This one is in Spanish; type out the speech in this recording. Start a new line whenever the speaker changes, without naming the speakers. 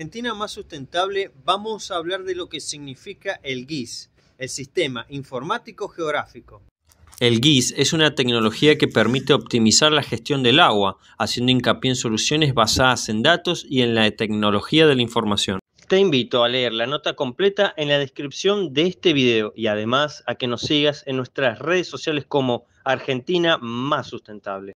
Argentina más sustentable vamos a hablar de lo que significa el GIS, el Sistema Informático Geográfico.
El GIS es una tecnología que permite optimizar la gestión del agua, haciendo hincapié en soluciones basadas en datos y en la tecnología de la información.
Te invito a leer la nota completa en la descripción de este video y además a que nos sigas en nuestras redes sociales como Argentina Más Sustentable.